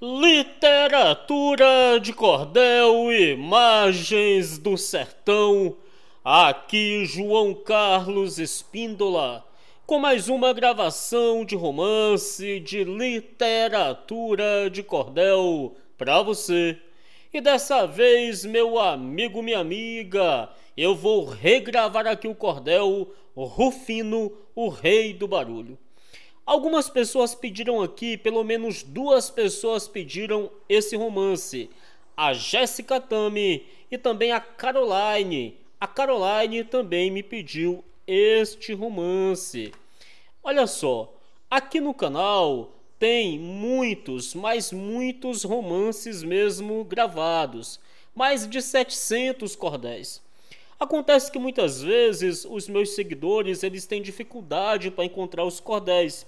Literatura de cordel, imagens do sertão. Aqui João Carlos Espíndola, com mais uma gravação de romance de literatura de cordel para você. E dessa vez, meu amigo, minha amiga, eu vou regravar aqui o cordel Rufino, o rei do barulho. Algumas pessoas pediram aqui, pelo menos duas pessoas pediram esse romance. A Jéssica Tami e também a Caroline. A Caroline também me pediu este romance. Olha só, aqui no canal tem muitos, mas muitos romances mesmo gravados. Mais de 700 cordéis. Acontece que muitas vezes os meus seguidores eles têm dificuldade para encontrar os cordéis.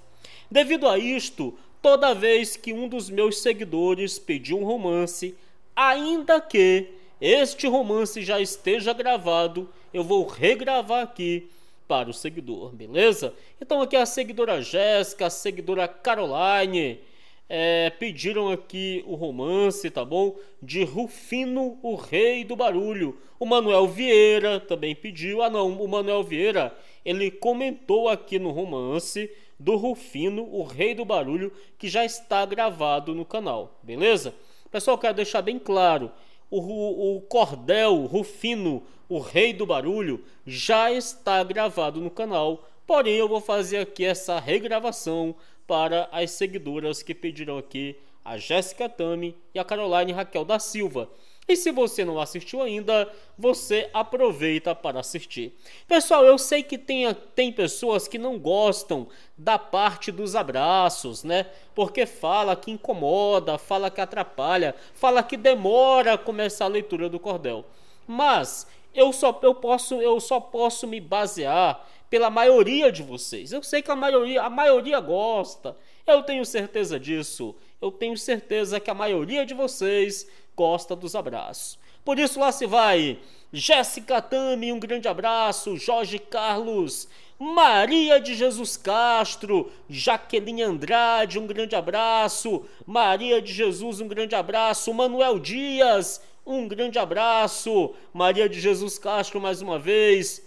Devido a isto, toda vez que um dos meus seguidores pediu um romance, ainda que este romance já esteja gravado, eu vou regravar aqui para o seguidor, beleza? Então aqui a seguidora Jéssica, a seguidora Caroline, é, pediram aqui o romance, tá bom? De Rufino, o Rei do Barulho. O Manuel Vieira também pediu. Ah, não, o Manuel Vieira, ele comentou aqui no romance do Rufino, o Rei do Barulho, que já está gravado no canal, beleza? Pessoal, quero deixar bem claro, o, o Cordel Rufino, o Rei do Barulho, já está gravado no canal, porém eu vou fazer aqui essa regravação para as seguidoras que pediram aqui a Jéssica Tami e a Caroline Raquel da Silva. E se você não assistiu ainda, você aproveita para assistir. Pessoal, eu sei que tem, tem pessoas que não gostam da parte dos abraços, né? Porque fala que incomoda, fala que atrapalha, fala que demora a começar a leitura do cordel. Mas eu só, eu posso, eu só posso me basear pela maioria de vocês. Eu sei que a maioria, a maioria gosta. Eu tenho certeza disso. Eu tenho certeza que a maioria de vocês Costa dos Abraços. Por isso lá se vai Jéssica Tami, um grande abraço, Jorge Carlos, Maria de Jesus Castro, Jaqueline Andrade, um grande abraço, Maria de Jesus, um grande abraço, Manuel Dias, um grande abraço, Maria de Jesus Castro mais uma vez,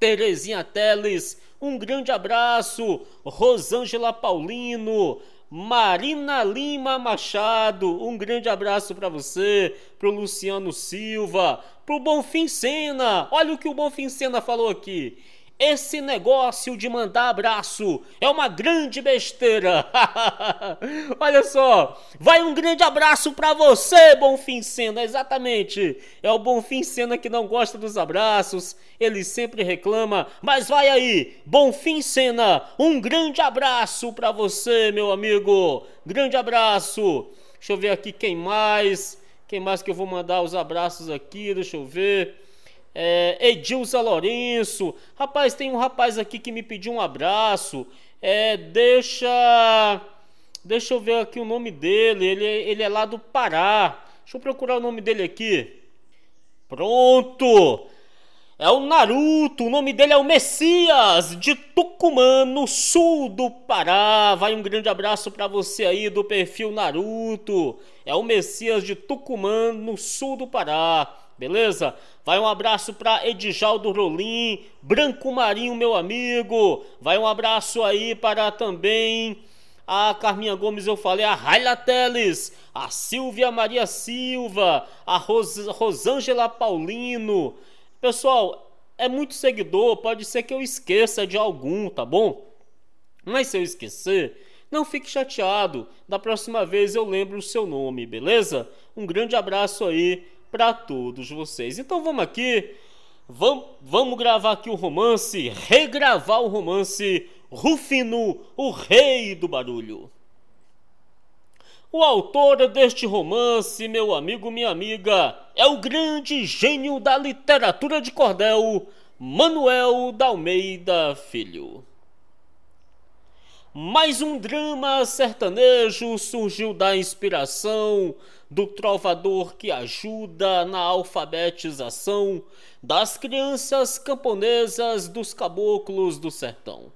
Terezinha Teles, um grande abraço, Rosângela Paulino, Marina Lima Machado, um grande abraço para você, pro Luciano Silva, pro Bonfim Sena. Olha o que o Bonfim Sena falou aqui. Esse negócio de mandar abraço é uma grande besteira. Olha só, vai um grande abraço para você, Bonfim Sena. Exatamente, é o Bonfim Sena que não gosta dos abraços, ele sempre reclama. Mas vai aí, Bonfim Sena, um grande abraço para você, meu amigo. Grande abraço. Deixa eu ver aqui quem mais. Quem mais que eu vou mandar os abraços aqui? Deixa eu ver é, Edilza Lourenço. Rapaz, tem um rapaz aqui que me pediu um abraço. É, deixa. Deixa eu ver aqui o nome dele. Ele, é, ele é lá do Pará. Deixa eu procurar o nome dele aqui. Pronto! É o Naruto, o nome dele é o Messias, de Tucumã, no sul do Pará. Vai um grande abraço para você aí do perfil Naruto. É o Messias de Tucumã, no sul do Pará beleza? Vai um abraço para Edjaldo Rolim, Branco Marinho, meu amigo. Vai um abraço aí para também a Carminha Gomes, eu falei, a Raila Teles, a Silvia Maria Silva, a Ros Rosângela Paulino. Pessoal, é muito seguidor, pode ser que eu esqueça de algum, tá bom? Mas se eu esquecer, não fique chateado. Da próxima vez eu lembro o seu nome, beleza? Um grande abraço aí para todos vocês. Então vamos aqui, vamos, vamos gravar aqui o romance, regravar o romance Rufino, o Rei do Barulho. O autor deste romance, meu amigo, minha amiga, é o grande gênio da literatura de cordel, Manuel da Almeida Filho. Mais um drama sertanejo surgiu da inspiração do trovador que ajuda na alfabetização das crianças camponesas dos caboclos do sertão.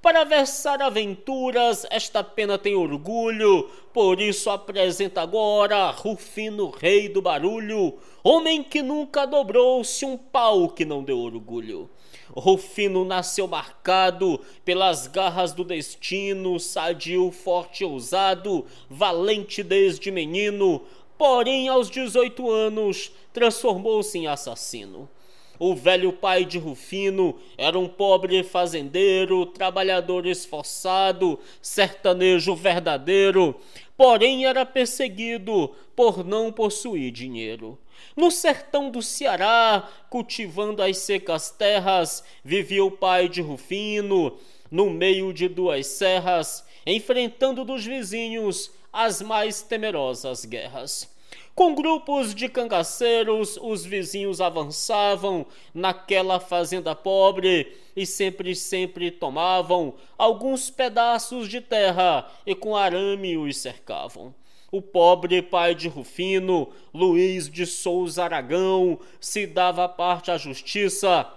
Para versar aventuras, esta pena tem orgulho, por isso apresenta agora Rufino, rei do barulho, homem que nunca dobrou-se um pau que não deu orgulho. Rufino nasceu marcado pelas garras do destino, sadio, forte ousado, valente desde menino, porém aos 18 anos transformou-se em assassino. O velho pai de Rufino era um pobre fazendeiro, trabalhador esforçado, sertanejo verdadeiro, porém era perseguido por não possuir dinheiro. No sertão do Ceará, cultivando as secas terras, vivia o pai de Rufino, no meio de duas serras, enfrentando dos vizinhos as mais temerosas guerras. Com grupos de cangaceiros, os vizinhos avançavam naquela fazenda pobre e sempre, sempre tomavam alguns pedaços de terra e com arame os cercavam. O pobre pai de Rufino, Luiz de Souza Aragão, se dava parte à justiça,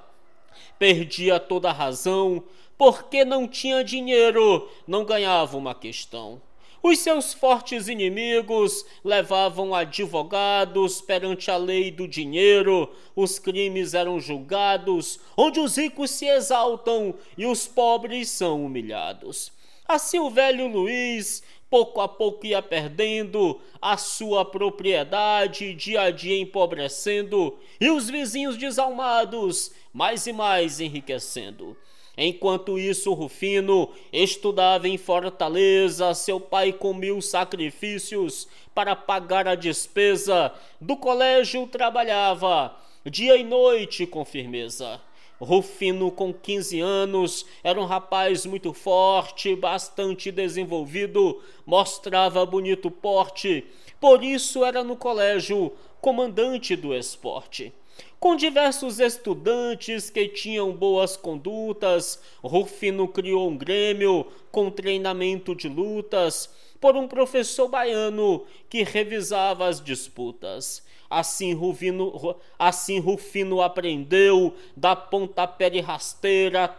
perdia toda a razão, porque não tinha dinheiro, não ganhava uma questão. Os seus fortes inimigos levavam advogados perante a lei do dinheiro, os crimes eram julgados, onde os ricos se exaltam e os pobres são humilhados. Assim o velho Luiz pouco a pouco ia perdendo a sua propriedade, dia a dia empobrecendo, e os vizinhos desalmados mais e mais enriquecendo. Enquanto isso, Rufino estudava em Fortaleza, seu pai com mil sacrifícios para pagar a despesa. Do colégio trabalhava dia e noite com firmeza. Rufino, com 15 anos, era um rapaz muito forte, bastante desenvolvido, mostrava bonito porte, por isso era no colégio comandante do esporte. Com diversos estudantes que tinham boas condutas, Rufino criou um grêmio com treinamento de lutas por um professor baiano que revisava as disputas. Assim Rufino, assim Rufino aprendeu, da pontapé de rasteira,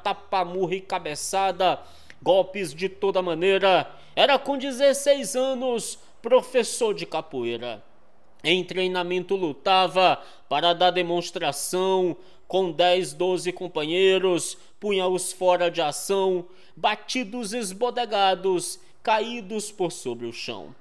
murra e cabeçada, golpes de toda maneira. Era com 16 anos professor de capoeira. Em treinamento lutava para dar demonstração, com 10, 12 companheiros, punha-os fora de ação, batidos esbodegados, caídos por sobre o chão.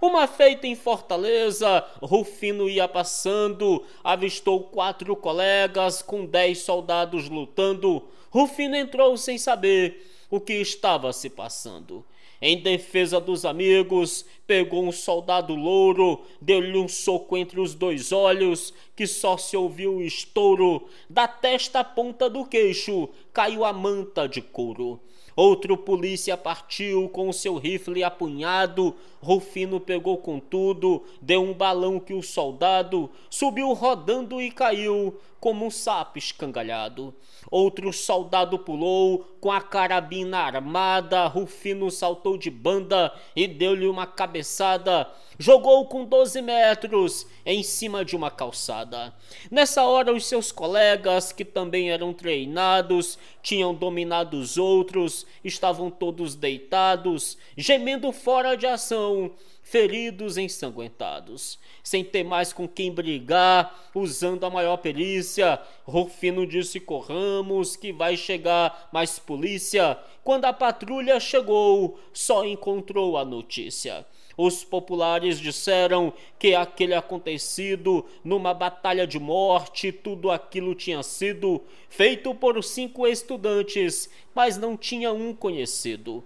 Uma feita em Fortaleza, Rufino ia passando, avistou quatro colegas com dez soldados lutando. Rufino entrou sem saber o que estava se passando. Em defesa dos amigos, pegou um soldado louro, deu-lhe um soco entre os dois olhos, que só se ouviu o estouro. Da testa à ponta do queixo caiu a manta de couro. Outro polícia partiu com seu rifle apunhado. Rufino pegou com tudo, deu um balão que o soldado subiu rodando e caiu como um sapo escangalhado. Outro soldado pulou com a carabina armada, Rufino saltou de banda e deu-lhe uma cabeçada. Jogou com 12 metros em cima de uma calçada. Nessa hora, os seus colegas, que também eram treinados, tinham dominado os outros, estavam todos deitados, gemendo fora de ação feridos ensanguentados. Sem ter mais com quem brigar, usando a maior perícia, Rufino disse corramos que vai chegar mais polícia. Quando a patrulha chegou, só encontrou a notícia. Os populares disseram que aquele acontecido numa batalha de morte, tudo aquilo tinha sido feito por cinco estudantes, mas não tinha um conhecido.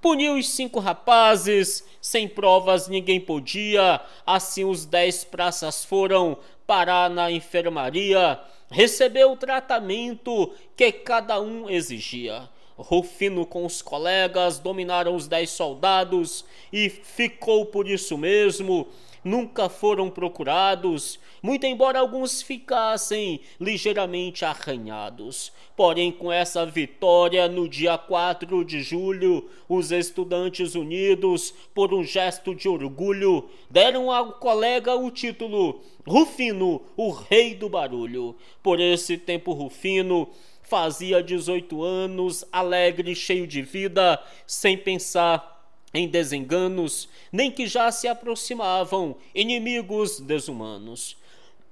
Puniu os cinco rapazes, sem provas ninguém podia, assim os dez praças foram parar na enfermaria, recebeu o tratamento que cada um exigia. Rufino com os colegas dominaram os dez soldados e ficou por isso mesmo nunca foram procurados, muito embora alguns ficassem ligeiramente arranhados. Porém, com essa vitória, no dia 4 de julho, os estudantes unidos, por um gesto de orgulho, deram ao colega o título Rufino, o Rei do Barulho. Por esse tempo, Rufino fazia 18 anos, alegre, cheio de vida, sem pensar em desenganos, nem que já se aproximavam inimigos desumanos.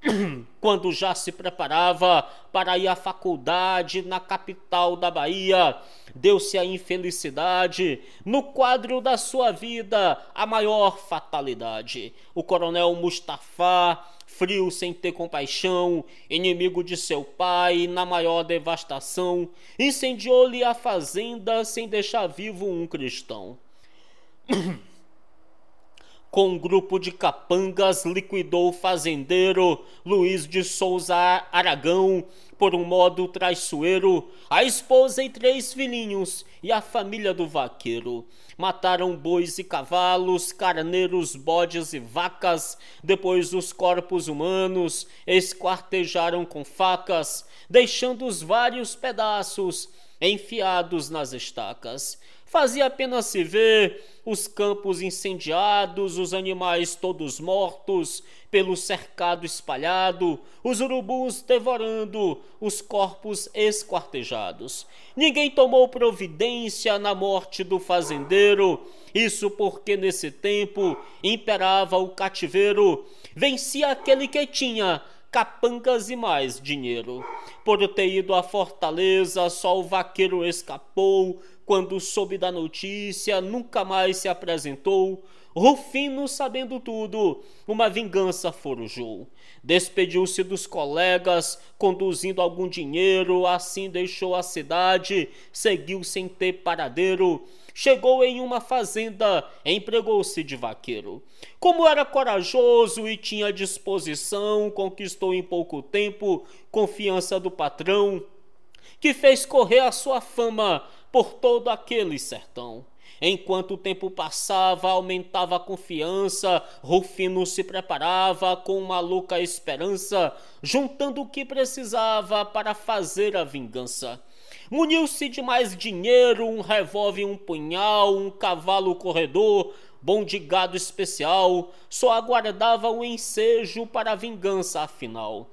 Quando já se preparava para ir à faculdade na capital da Bahia, deu-se a infelicidade, no quadro da sua vida, a maior fatalidade. O coronel Mustafa frio sem ter compaixão, inimigo de seu pai, na maior devastação, incendiou-lhe a fazenda sem deixar vivo um cristão Com um grupo de capangas, liquidou o fazendeiro Luiz de Souza Aragão por um modo traiçoeiro, a esposa e três filhinhos e a família do vaqueiro. Mataram bois e cavalos, carneiros, bodes e vacas, depois os corpos humanos, esquartejaram com facas, deixando os vários pedaços enfiados nas estacas. Fazia apenas se ver os campos incendiados, os animais todos mortos, pelo cercado espalhado, os urubus devorando os corpos esquartejados. Ninguém tomou providência na morte do fazendeiro, isso porque nesse tempo imperava o cativeiro, vencia aquele que tinha capangas e mais dinheiro. Por ter ido à fortaleza, só o vaqueiro escapou. Quando soube da notícia, nunca mais se apresentou. Rufino, sabendo tudo, uma vingança forjou. Despediu-se dos colegas, conduzindo algum dinheiro, assim deixou a cidade, seguiu sem ter paradeiro chegou em uma fazenda, empregou-se de vaqueiro. Como era corajoso e tinha disposição, conquistou em pouco tempo confiança do patrão, que fez correr a sua fama por todo aquele sertão. Enquanto o tempo passava, aumentava a confiança, Rufino se preparava com maluca esperança, juntando o que precisava para fazer a vingança. Muniu-se de mais dinheiro, um revólver, um punhal, um cavalo corredor, bondigado especial, só aguardava o ensejo para a vingança afinal.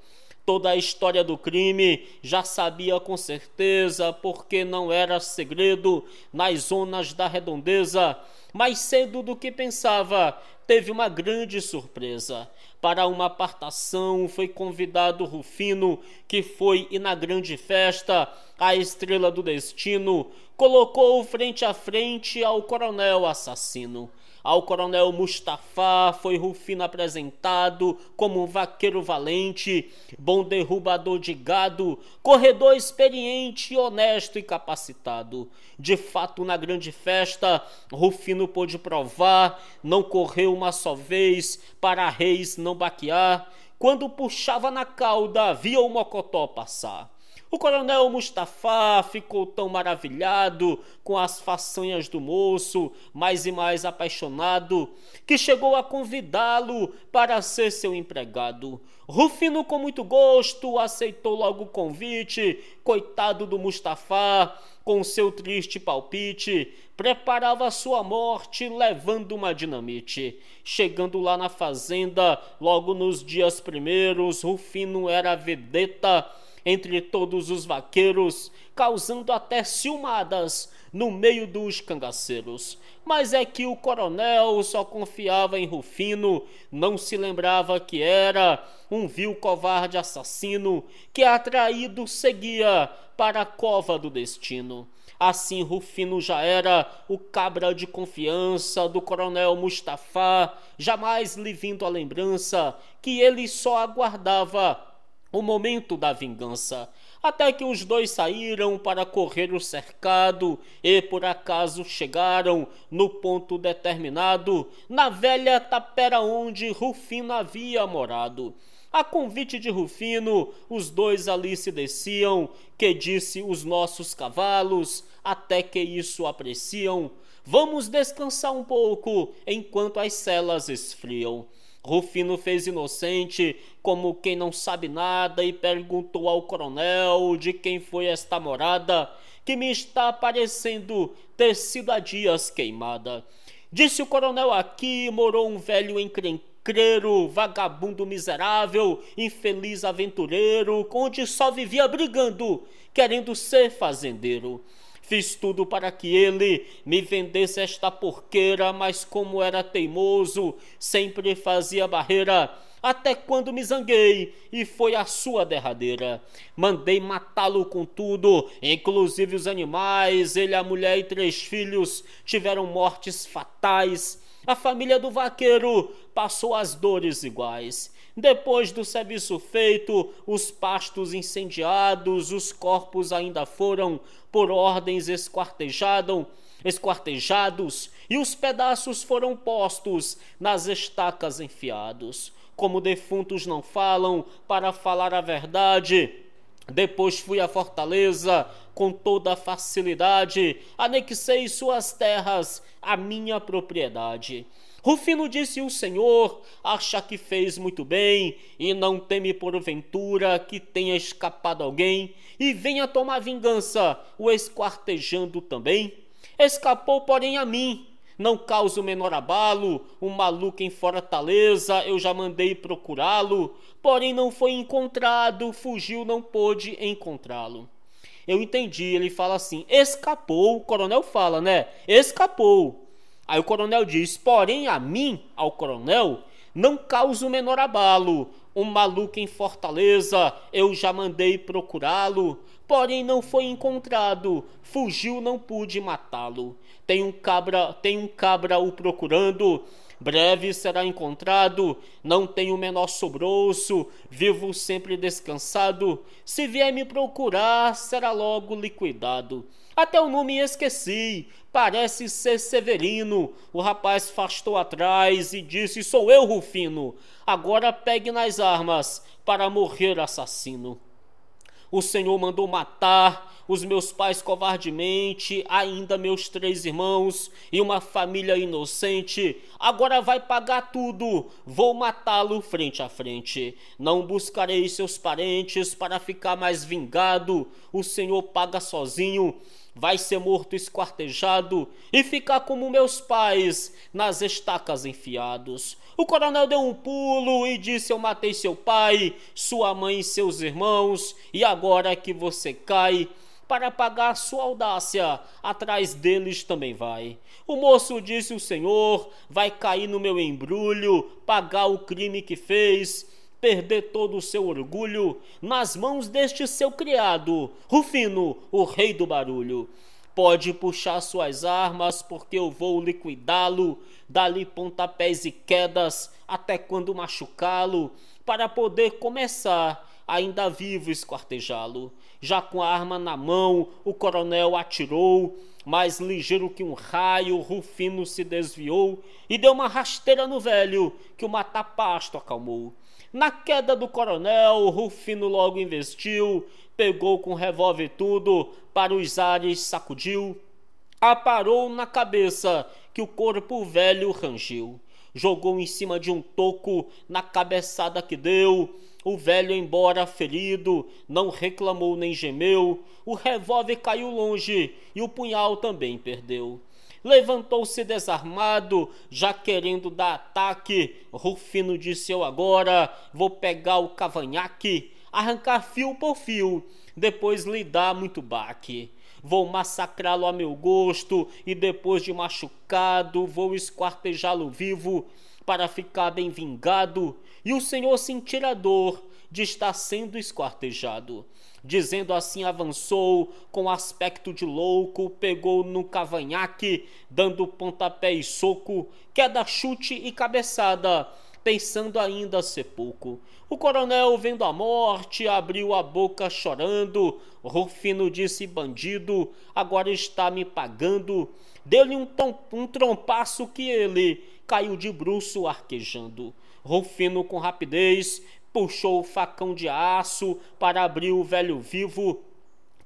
Toda a história do crime já sabia com certeza, porque não era segredo nas zonas da redondeza mais cedo do que pensava, teve uma grande surpresa. Para uma apartação foi convidado Rufino, que foi e na grande festa, a estrela do destino colocou frente a frente ao coronel assassino. Ao coronel Mustafa foi Rufino apresentado como um vaqueiro valente, bom derrubador de gado, corredor experiente, honesto e capacitado. De fato, na grande festa, Rufino pôde provar, não correu uma só vez, para reis não baquear. Quando puxava na cauda, via o mocotó passar. O coronel Mustafá ficou tão maravilhado com as façanhas do moço, mais e mais apaixonado, que chegou a convidá-lo para ser seu empregado. Rufino, com muito gosto, aceitou logo o convite. Coitado do Mustafá, com seu triste palpite, preparava sua morte levando uma dinamite. Chegando lá na fazenda, logo nos dias primeiros, Rufino era vedeta entre todos os vaqueiros, causando até ciumadas no meio dos cangaceiros. Mas é que o coronel só confiava em Rufino, não se lembrava que era um vil covarde assassino que atraído seguia para a cova do destino. Assim, Rufino já era o cabra de confiança do coronel Mustafá, jamais lhe vindo a lembrança que ele só aguardava o momento da vingança, até que os dois saíram para correr o cercado e por acaso chegaram no ponto determinado, na velha tapera onde Rufino havia morado. A convite de Rufino, os dois ali se desciam, que disse os nossos cavalos, até que isso apreciam. Vamos descansar um pouco enquanto as celas esfriam. Rufino fez inocente, como quem não sabe nada, e perguntou ao coronel de quem foi esta morada, que me está parecendo ter sido há dias queimada. Disse o coronel aqui morou um velho encrenqueiro, vagabundo miserável, infeliz aventureiro, onde só vivia brigando, querendo ser fazendeiro. Fiz tudo para que ele me vendesse esta porqueira, mas como era teimoso, sempre fazia barreira até quando me zanguei, e foi a sua derradeira. Mandei matá-lo com tudo, inclusive os animais, ele, a mulher e três filhos tiveram mortes fatais. A família do vaqueiro passou as dores iguais. Depois do serviço feito, os pastos incendiados, os corpos ainda foram, por ordens, esquartejadam, esquartejados, e os pedaços foram postos nas estacas enfiados. Como defuntos não falam, para falar a verdade, depois fui à fortaleza com toda facilidade, anexei suas terras à minha propriedade. Rufino disse: O Senhor acha que fez muito bem, e não teme porventura que tenha escapado alguém, e venha tomar vingança, o esquartejando também. Escapou, porém, a mim. Não causa o menor abalo, o maluco em Fortaleza, eu já mandei procurá-lo, porém não foi encontrado, fugiu, não pôde encontrá-lo. Eu entendi, ele fala assim: escapou, o coronel fala, né? Escapou, Aí o coronel diz: Porém, a mim, ao coronel, não causa o menor abalo. Um maluco em Fortaleza, eu já mandei procurá-lo, porém não foi encontrado. Fugiu, não pude matá-lo. Tem um cabra, tem um cabra o procurando. Breve será encontrado, não tenho o menor sobrouço, vivo sempre descansado. Se vier me procurar, será logo liquidado. Até o nome esqueci. Parece ser Severino. O rapaz fastou atrás e disse: Sou eu, Rufino. Agora pegue nas armas para morrer, assassino. O Senhor mandou matar os meus pais covardemente, ainda meus três irmãos e uma família inocente. Agora vai pagar tudo. Vou matá-lo frente a frente. Não buscarei seus parentes para ficar mais vingado. O Senhor paga sozinho vai ser morto esquartejado e ficar como meus pais, nas estacas enfiados. O coronel deu um pulo e disse: Eu matei seu pai, sua mãe e seus irmãos, e agora que você cai, para pagar sua audácia, atrás deles também vai. O moço disse: O senhor vai cair no meu embrulho, pagar o crime que fez perder todo o seu orgulho nas mãos deste seu criado, Rufino, o rei do barulho. Pode puxar suas armas, porque eu vou liquidá-lo, dali pontapés e quedas, até quando machucá-lo, para poder começar ainda vivo esquartejá-lo. Já com a arma na mão, o coronel atirou, mais ligeiro que um raio, Rufino se desviou e deu uma rasteira no velho, que o matapasto acalmou. Na queda do coronel, Rufino logo investiu, pegou com revólver tudo, para os ares sacudiu, aparou na cabeça que o corpo velho rangiu. Jogou em cima de um toco, na cabeçada que deu. O velho, embora ferido, não reclamou nem gemeu. O revólver caiu longe e o punhal também perdeu levantou-se desarmado, já querendo dar ataque. Rufino disse: Eu agora vou pegar o cavanhaque, arrancar fio por fio, depois lhe dar muito baque. Vou massacrá-lo a meu gosto e depois de machucado vou esquartejá-lo vivo para ficar bem vingado, e o Senhor sentir a dor de estar sendo esquartejado. Dizendo assim, avançou com aspecto de louco, pegou no cavanhaque, dando pontapé e soco, queda, chute e cabeçada, pensando ainda ser pouco. O coronel, vendo a morte, abriu a boca chorando. Rufino disse: Bandido, agora está me pagando. Deu-lhe um, um trompaço que ele caiu de bruço arquejando. Rufino, com rapidez, puxou o facão de aço para abrir o velho vivo.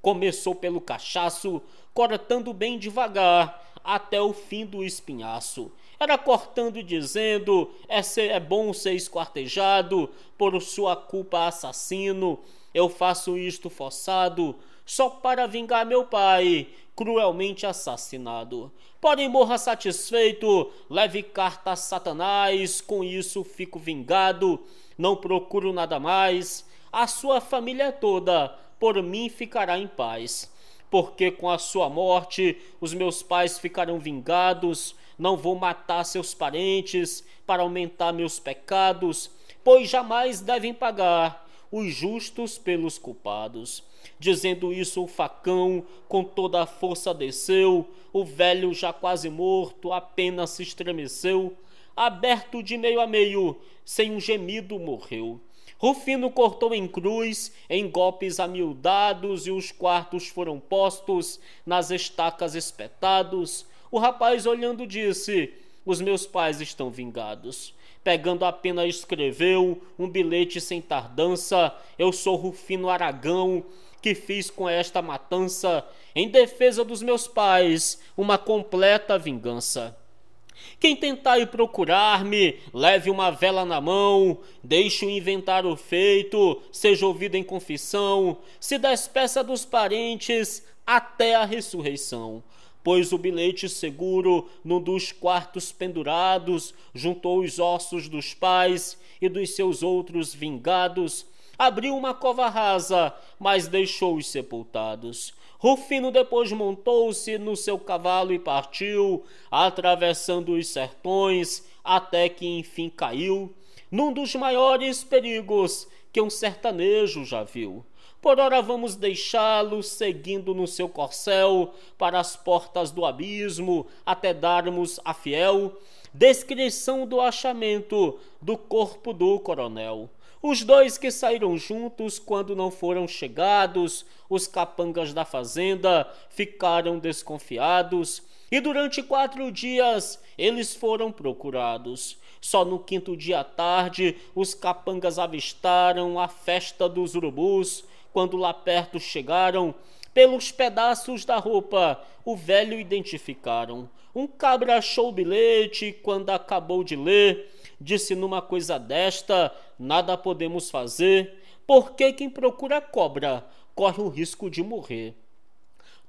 Começou pelo cachaço, cortando bem devagar até o fim do espinhaço. Era cortando e dizendo: é, ser, é bom ser esquartejado, por sua culpa assassino. Eu faço isto forçado, só para vingar meu pai, cruelmente assassinado. Porém, morra satisfeito, leve carta a Satanás, com isso fico vingado, não procuro nada mais. A sua família toda, por mim, ficará em paz. Porque com a sua morte, os meus pais ficarão vingados, não vou matar seus parentes para aumentar meus pecados, pois jamais devem pagar os justos pelos culpados. Dizendo isso, o facão com toda a força desceu, o velho já quase morto apenas se estremeceu, aberto de meio a meio, sem um gemido morreu. Rufino cortou em cruz, em golpes amiudados, e os quartos foram postos, nas estacas espetados. O rapaz olhando disse: Os meus pais estão vingados pegando a pena escreveu um bilhete sem tardança. Eu sou Rufino Aragão, que fiz com esta matança, em defesa dos meus pais, uma completa vingança. Quem tentar e procurar-me, leve uma vela na mão, deixe-o inventar o feito, seja ouvido em confissão, se despeça dos parentes até a ressurreição pois o bilhete seguro num dos quartos pendurados, juntou os ossos dos pais e dos seus outros vingados, abriu uma cova rasa, mas deixou-os sepultados. Rufino depois montou-se no seu cavalo e partiu, atravessando os sertões, até que enfim caiu num dos maiores perigos que um sertanejo já viu. Por ora vamos deixá-lo seguindo no seu corcel para as portas do abismo até darmos a fiel descrição do achamento do corpo do coronel. Os dois que saíram juntos quando não foram chegados, os capangas da fazenda ficaram desconfiados e durante quatro dias eles foram procurados. Só no quinto dia à tarde, os capangas avistaram a festa dos urubus. Quando lá perto chegaram, pelos pedaços da roupa, o velho identificaram. Um cabra achou o bilhete e, quando acabou de ler, disse numa coisa desta: nada podemos fazer, porque quem procura cobra corre o risco de morrer.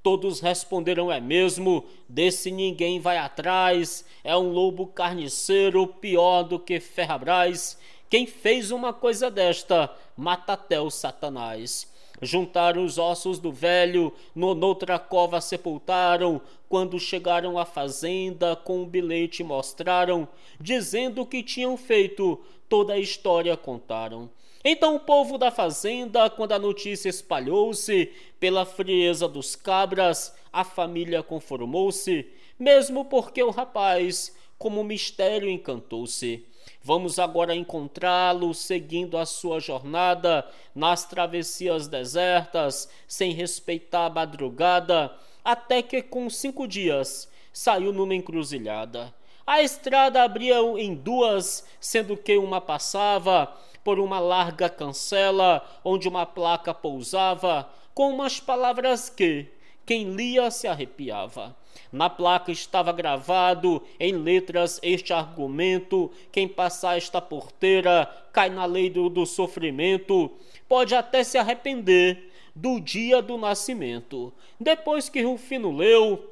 Todos responderam É mesmo, desse ninguém vai atrás, é um lobo carniceiro, pior do que Ferrabrás Quem fez uma coisa desta, mata até o Satanás. Juntaram os ossos do velho, no noutra cova sepultaram. Quando chegaram à fazenda, com um bilhete mostraram, dizendo o que tinham feito, toda a história contaram. Então o povo da fazenda, quando a notícia espalhou-se pela frieza dos cabras, a família conformou-se, mesmo porque o rapaz, como mistério, encantou-se. Vamos agora encontrá-lo seguindo a sua jornada nas travessias desertas, sem respeitar a madrugada, até que com cinco dias saiu numa encruzilhada. A estrada abria em duas, sendo que uma passava por uma larga cancela onde uma placa pousava, com umas palavras que quem lia se arrepiava. Na placa estava gravado em letras este argumento: quem passar esta porteira cai na lei do, do sofrimento, pode até se arrepender do dia do nascimento. Depois que Rufino leu,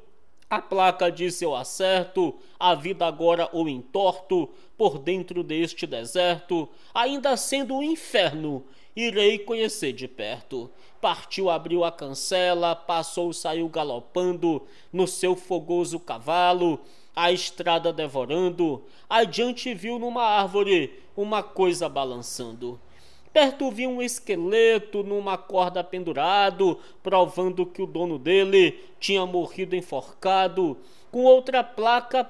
a placa disse eu acerto, a vida agora o entorto, por dentro deste deserto, ainda sendo um inferno, irei conhecer de perto. Partiu, abriu a cancela, passou, saiu galopando, no seu fogoso cavalo, a estrada devorando, adiante viu numa árvore uma coisa balançando Perto vi um esqueleto numa corda pendurado, provando que o dono dele tinha morrido enforcado, com outra placa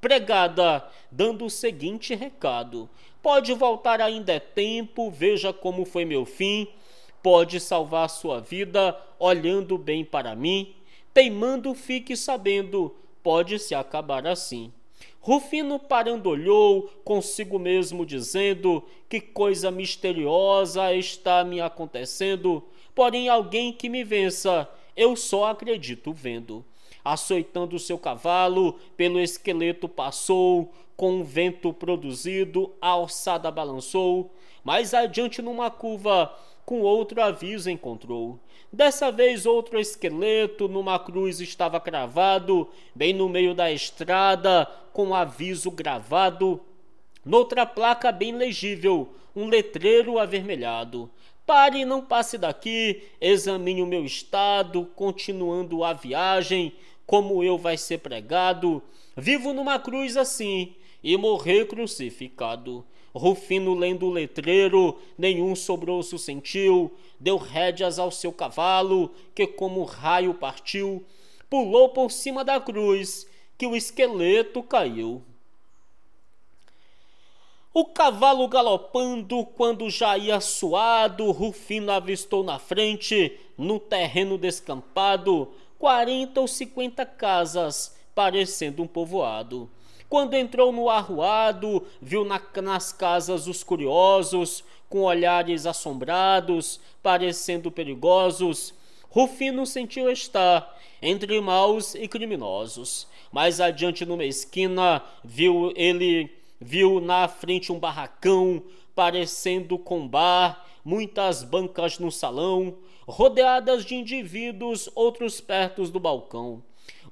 pregada, dando o seguinte recado: Pode voltar, ainda é tempo, veja como foi meu fim. Pode salvar sua vida olhando bem para mim. Teimando, fique sabendo, pode se acabar assim. Rufino parandolhou consigo mesmo, dizendo: Que coisa misteriosa está me acontecendo, porém alguém que me vença, eu só acredito vendo. Açoitando seu cavalo, pelo esqueleto passou, com o vento produzido, a alçada balançou, mais adiante numa curva com outro aviso encontrou. Dessa vez, outro esqueleto numa cruz estava cravado, bem no meio da estrada, com aviso gravado. Noutra placa bem legível, um letreiro avermelhado. Pare, não passe daqui, examine o meu estado, continuando a viagem, como eu vai ser pregado. Vivo numa cruz assim, e morrer crucificado. Rufino lendo o letreiro, nenhum sobrouço sentiu, deu rédeas ao seu cavalo, que como raio partiu, pulou por cima da cruz, que o esqueleto caiu. O cavalo galopando, quando já ia suado, Rufino avistou na frente, no terreno descampado, quarenta ou cinquenta casas, parecendo um povoado. Quando entrou no arruado, viu na, nas casas os curiosos, com olhares assombrados, parecendo perigosos. Rufino sentiu estar entre maus e criminosos. Mais adiante numa esquina, viu ele viu na frente um barracão parecendo com bar, muitas bancas no salão, rodeadas de indivíduos, outros perto do balcão.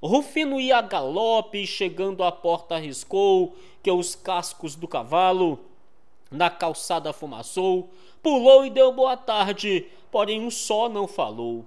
Rufino ia a galope chegando à porta arriscou que os cascos do cavalo na calçada fumaçou, pulou e deu boa tarde, porém um só não falou.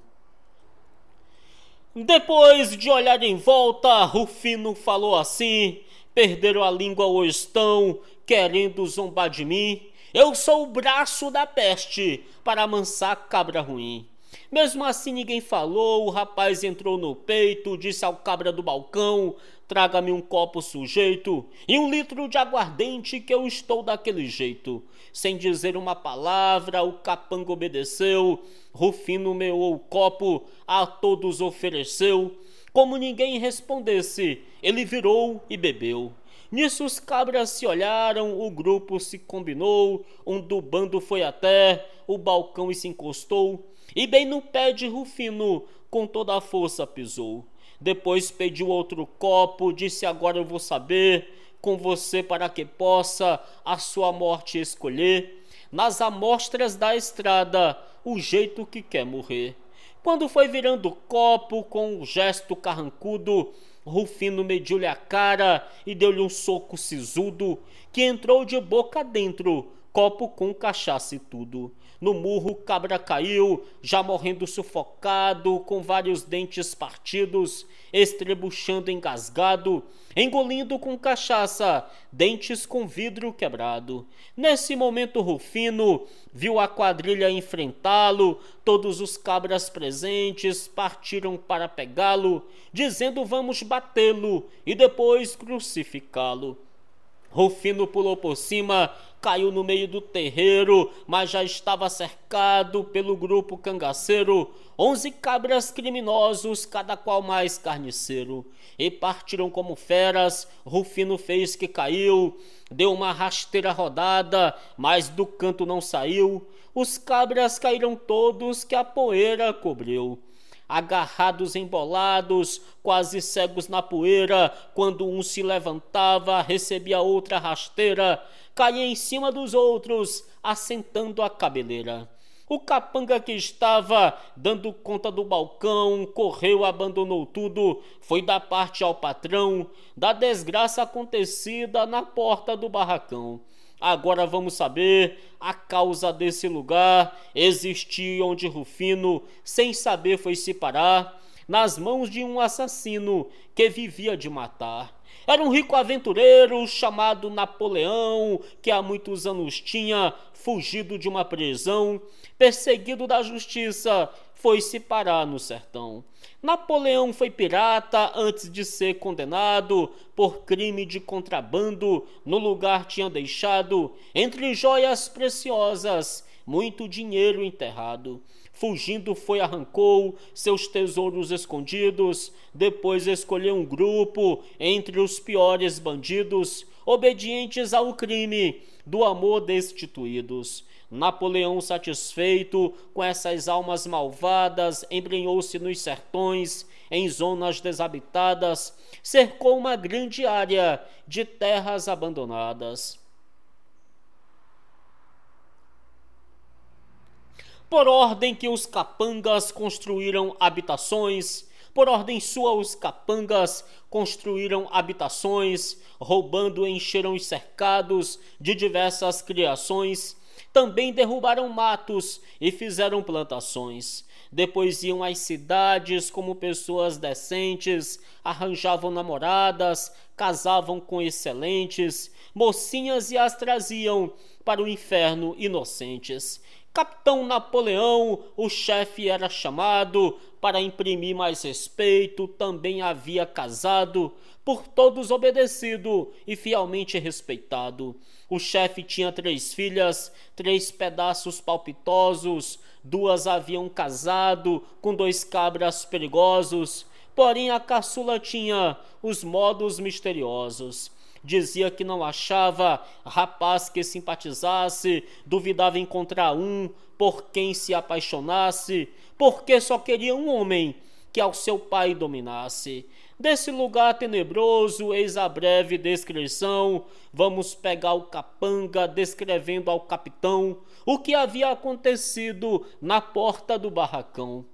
Depois de olhar em volta, Rufino falou assim: Perderam a língua ou estão querendo zombar de mim? Eu sou o braço da peste para amansar cabra ruim. Mesmo assim, ninguém falou, o rapaz entrou no peito, disse ao cabra do balcão: Traga-me um copo sujeito e um litro de aguardente que eu estou daquele jeito. Sem dizer uma palavra, o capanga obedeceu. Rufino meou o copo, a todos ofereceu. Como ninguém respondesse, ele virou e bebeu. Nisso os cabras se olharam, o grupo se combinou, um do bando foi até o balcão e se encostou. E bem no pé de Rufino, com toda a força pisou. Depois pediu outro copo, disse: Agora eu vou saber, com você para que possa a sua morte escolher. Nas amostras da estrada, o jeito que quer morrer. Quando foi virando copo, com um gesto carrancudo, Rufino mediu-lhe a cara e deu-lhe um soco sisudo, que entrou de boca dentro, copo com cachaça e tudo. No murro, o cabra caiu, já morrendo sufocado, com vários dentes partidos, estrebuchando engasgado, engolindo com cachaça, dentes com vidro quebrado. Nesse momento, Rufino viu a quadrilha enfrentá-lo, todos os cabras presentes partiram para pegá-lo, dizendo: Vamos batê-lo e depois crucificá-lo. Rufino pulou por cima, caiu no meio do terreiro, mas já estava cercado pelo grupo cangaceiro. Onze cabras criminosos, cada qual mais carniceiro. E partiram como feras, Rufino fez que caiu, deu uma rasteira rodada, mas do canto não saiu. Os cabras caíram todos que a poeira cobriu agarrados embolados, quase cegos na poeira, quando um se levantava, recebia outra rasteira, caía em cima dos outros, assentando a cabeleira. O capanga que estava dando conta do balcão correu, abandonou tudo, foi dar parte ao patrão da desgraça acontecida na porta do barracão. Agora vamos saber a causa desse lugar. Existia onde Rufino, sem saber, foi se parar nas mãos de um assassino que vivia de matar. Era um rico aventureiro chamado Napoleão, que há muitos anos tinha fugido de uma prisão, perseguido da justiça, foi se parar no sertão. Napoleão foi pirata antes de ser condenado por crime de contrabando. No lugar tinha deixado, entre joias preciosas, muito dinheiro enterrado. Fugindo foi arrancou seus tesouros escondidos, depois escolheu um grupo entre os piores bandidos, obedientes ao crime, do amor destituídos. Napoleão, satisfeito com essas almas malvadas, embrenhou-se nos sertões, em zonas desabitadas, cercou uma grande área de terras abandonadas por ordem que os capangas construíram habitações, por ordem sua os capangas construíram habitações, roubando encheram os cercados de diversas criações, também derrubaram matos e fizeram plantações. Depois iam às cidades como pessoas decentes, arranjavam namoradas, casavam com excelentes, mocinhas e as traziam para o inferno inocentes. Capitão Napoleão, o chefe era chamado para imprimir mais respeito, também havia casado, por todos obedecido e fielmente respeitado. O chefe tinha três filhas, três pedaços palpitosos, duas haviam casado com dois cabras perigosos, porém a caçula tinha os modos misteriosos dizia que não achava rapaz que simpatizasse, duvidava encontrar um por quem se apaixonasse, porque só queria um homem que ao seu pai dominasse. Desse lugar tenebroso, eis a breve descrição. Vamos pegar o capanga descrevendo ao capitão o que havia acontecido na porta do barracão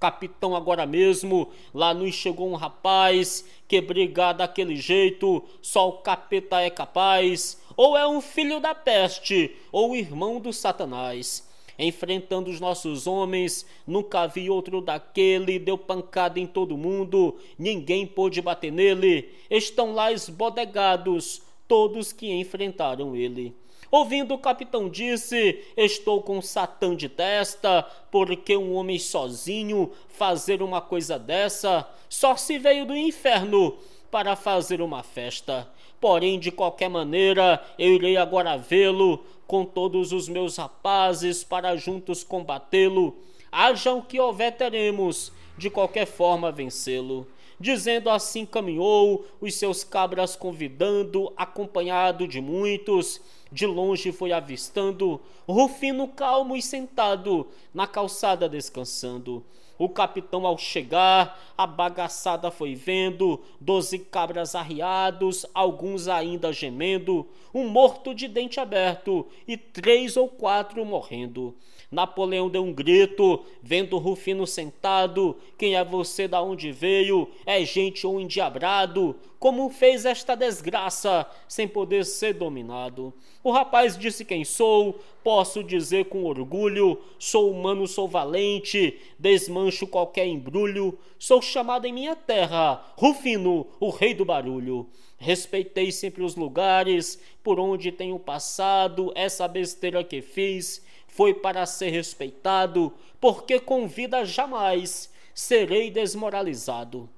capitão agora mesmo. Lá nos chegou um rapaz que brigar daquele jeito, só o capeta é capaz. Ou é um filho da peste, ou irmão do Satanás enfrentando os nossos homens. Nunca vi outro daquele, deu pancada em todo mundo, ninguém pôde bater nele. Estão lá esbodegados, todos que enfrentaram ele. Ouvindo o capitão disse: Estou com Satã de testa, porque um homem sozinho fazer uma coisa dessa só se veio do inferno para fazer uma festa. Porém, de qualquer maneira, eu irei agora vê-lo com todos os meus rapazes para juntos combatê-lo. Haja o que houver, teremos de qualquer forma vencê-lo. Dizendo assim caminhou, os seus cabras convidando, acompanhado de muitos. De longe foi avistando, Rufino calmo e sentado, na calçada descansando. O capitão ao chegar, a bagaçada foi vendo, doze cabras arriados, alguns ainda gemendo, um morto de dente aberto e três ou quatro morrendo. Napoleão deu um grito, vendo Rufino sentado. Quem é você? Da onde veio? É gente ou endiabrado? Como fez esta desgraça sem poder ser dominado? O rapaz disse quem sou, posso dizer com orgulho: sou humano, sou valente, desmancho qualquer embrulho. Sou chamado em minha terra, Rufino, o rei do barulho. Respeitei sempre os lugares por onde tenho passado, essa besteira que fiz foi para ser respeitado, porque com vida jamais serei desmoralizado.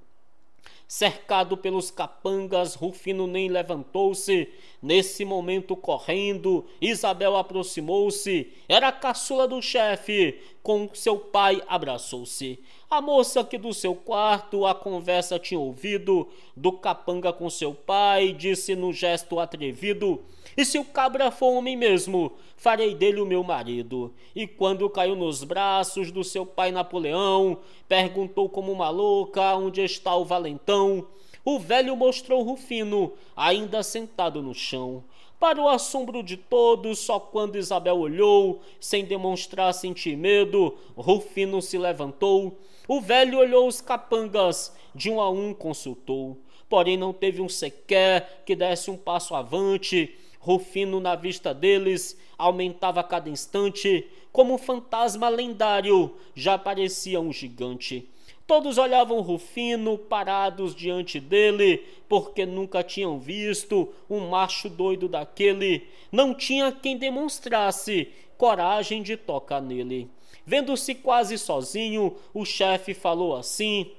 Cercado pelos capangas, Rufino nem levantou-se. Nesse momento, correndo, Isabel aproximou-se. Era a caçula do chefe. Com seu pai, abraçou-se. A moça que do seu quarto a conversa tinha ouvido, do capanga com seu pai, disse num gesto atrevido: e se o cabra for homem mesmo, farei dele o meu marido. E quando caiu nos braços do seu pai Napoleão, perguntou como uma louca onde está o valentão. O velho mostrou Rufino, ainda sentado no chão. Para o assombro de todos, só quando Isabel olhou, sem demonstrar sentir medo, Rufino se levantou. O velho olhou os capangas, de um a um consultou. Porém, não teve um sequer que desse um passo avante. Rufino na vista deles aumentava a cada instante, como um fantasma lendário, já parecia um gigante. Todos olhavam Rufino parados diante dele, porque nunca tinham visto um macho doido daquele. Não tinha quem demonstrasse coragem de tocar nele. Vendo-se quase sozinho, o chefe falou assim: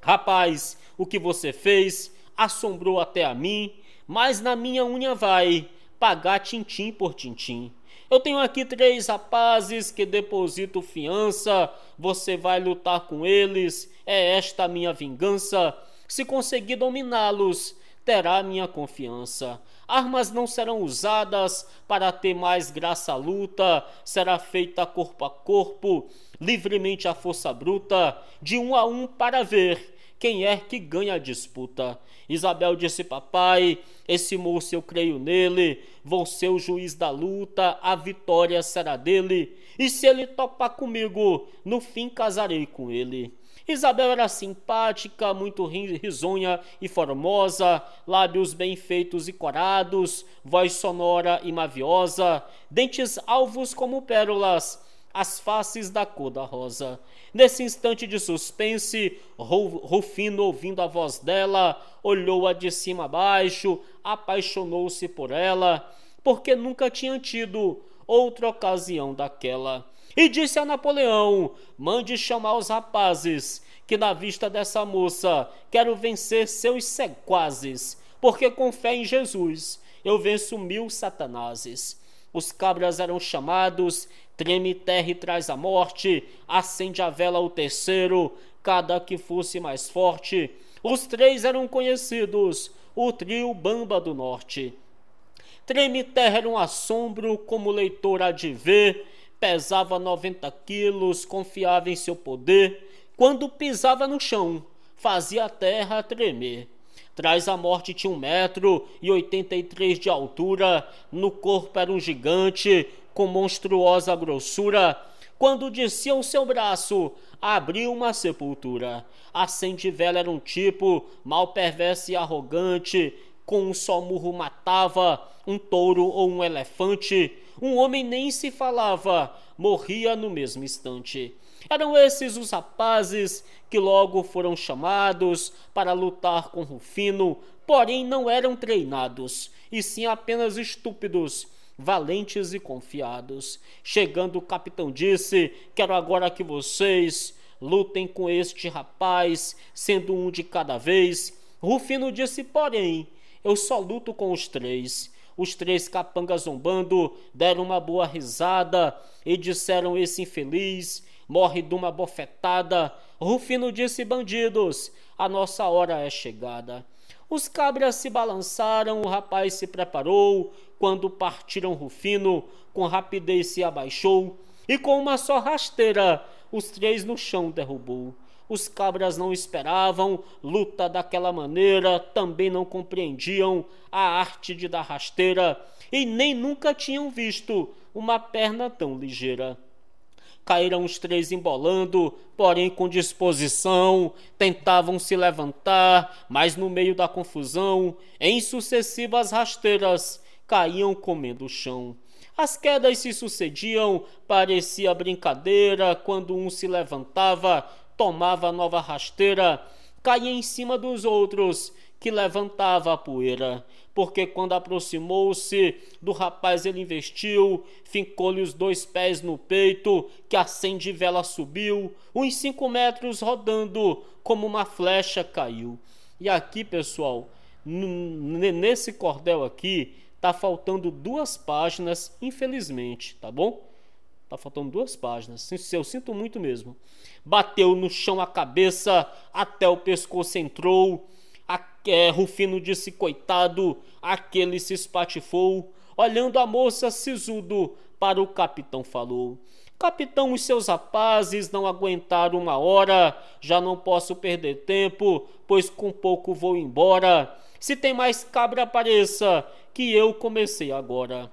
Rapaz, o que você fez assombrou até a mim, mas na minha unha vai pagar tintim por tintim. Eu tenho aqui três rapazes que deposito fiança, você vai lutar com eles, é esta a minha vingança. Se conseguir dominá-los, terá minha confiança. Armas não serão usadas para ter mais graça à luta, será feita corpo a corpo, livremente à força bruta, de um a um para ver quem é que ganha a disputa. Isabel disse: Papai, esse moço eu creio nele, vou ser o juiz da luta, a vitória será dele, e se ele topar comigo, no fim casarei com ele. Isabel era simpática, muito risonha e formosa, lábios bem feitos e corados, voz sonora e maviosa, dentes alvos como pérolas, as faces da cor da rosa. Nesse instante de suspense, Rufino, ouvindo a voz dela, olhou-a de cima a baixo, apaixonou-se por ela, porque nunca tinha tido outra ocasião daquela. E disse a Napoleão: mande chamar os rapazes, que na vista dessa moça quero vencer seus sequazes, porque com fé em Jesus eu venço mil satanases. Os cabras eram chamados, Treme terra e traz a morte, acende a vela o terceiro, cada que fosse mais forte. Os três eram conhecidos, o trio Bamba do Norte. Treme terra era um assombro, como o leitor há de ver, pesava 90 quilos, confiava em seu poder. Quando pisava no chão, fazia a terra tremer. Traz a morte tinha um metro e 83 de altura, no corpo era um gigante, com monstruosa grossura, quando descia o seu braço, abriu uma sepultura. A sentivela era um tipo, mal perverso e arrogante, com um só murro matava um touro ou um elefante. Um homem nem se falava, morria no mesmo instante. Eram esses os rapazes que logo foram chamados para lutar com Rufino, porém não eram treinados, e sim apenas estúpidos valentes e confiados. Chegando, o capitão disse: Quero agora que vocês lutem com este rapaz, sendo um de cada vez. Rufino disse: Porém, eu só luto com os três. Os três capangas zombando deram uma boa risada e disseram: Esse infeliz morre de uma bofetada. Rufino disse: Bandidos, a nossa hora é chegada. Os cabras se balançaram, o rapaz se preparou, quando partiram Rufino, com rapidez se abaixou e com uma só rasteira os três no chão derrubou. Os cabras não esperavam luta daquela maneira, também não compreendiam a arte de dar rasteira e nem nunca tinham visto uma perna tão ligeira. Caíram os três embolando, porém com disposição, tentavam se levantar, mas no meio da confusão, em sucessivas rasteiras, caíam comendo o chão. As quedas se sucediam, parecia brincadeira, quando um se levantava, tomava nova rasteira, caía em cima dos outros, que levantava a poeira, porque quando aproximou-se do rapaz ele investiu, fincou-lhe os dois pés no peito, que a de vela subiu, uns cinco metros rodando, como uma flecha caiu. E aqui, pessoal, nesse cordel aqui, Tá faltando duas páginas, infelizmente, tá bom? Tá faltando duas páginas. Eu sinto muito mesmo. Bateu no chão a cabeça, até o pescoço entrou. A, é, Rufino disse: coitado, aquele se espatifou. Olhando a moça, sisudo para o capitão falou: Capitão, os seus rapazes não aguentaram uma hora, já não posso perder tempo, pois com pouco vou embora. Se tem mais cabra, apareça, que eu comecei agora.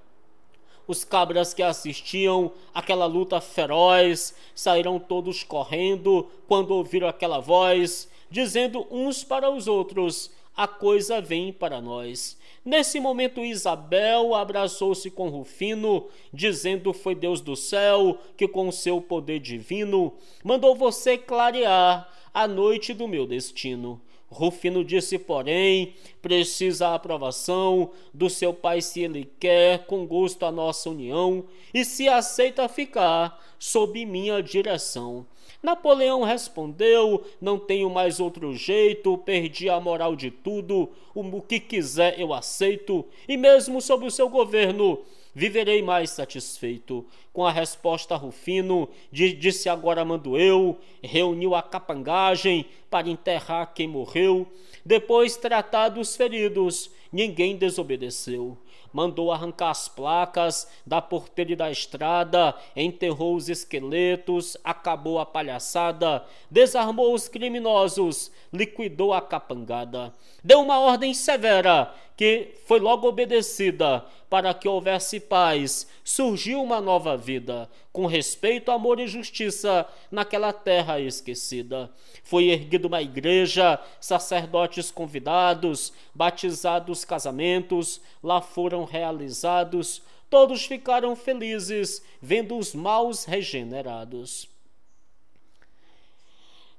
Os cabras que assistiam aquela luta feroz saíram todos correndo quando ouviram aquela voz, dizendo uns para os outros: A coisa vem para nós. Nesse momento, Isabel abraçou-se com Rufino, dizendo: Foi Deus do céu que, com seu poder divino, mandou você clarear a noite do meu destino. Rufino disse, porém, precisa a aprovação do seu pai se ele quer, com gosto a nossa união, e se aceita ficar sob minha direção. Napoleão respondeu: Não tenho mais outro jeito, perdi a moral de tudo, o que quiser eu aceito, e mesmo sob o seu governo viverei mais satisfeito. Com a resposta, Rufino disse agora mando eu, reuniu a capangagem para enterrar quem morreu. Depois tratado os feridos, ninguém desobedeceu. Mandou arrancar as placas da porteira e da estrada, enterrou os esqueletos, acabou a palhaçada, desarmou os criminosos, liquidou a capangada deu uma ordem severa que foi logo obedecida para que houvesse paz. Surgiu uma nova vida, com respeito, amor e justiça naquela terra esquecida. Foi erguida uma igreja, sacerdotes convidados, batizados casamentos, lá foram realizados. Todos ficaram felizes vendo os maus regenerados.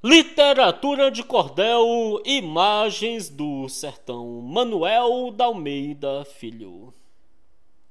Literatura de Cordel, Imagens do Sertão, Manuel da Almeida Filho.